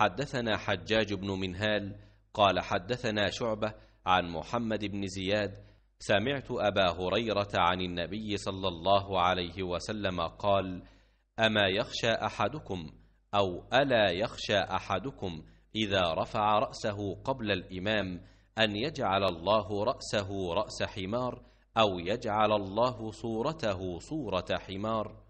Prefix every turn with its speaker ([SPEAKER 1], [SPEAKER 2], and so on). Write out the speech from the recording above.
[SPEAKER 1] حدثنا حجاج بن
[SPEAKER 2] منهال قال حدثنا شعبة عن محمد بن زياد سمعت أبا هريرة عن النبي صلى الله عليه وسلم قال أما يخشى أحدكم أو ألا يخشى أحدكم إذا رفع رأسه قبل الإمام أن يجعل الله رأسه رأس حمار
[SPEAKER 1] أو يجعل الله صورته صورة حمار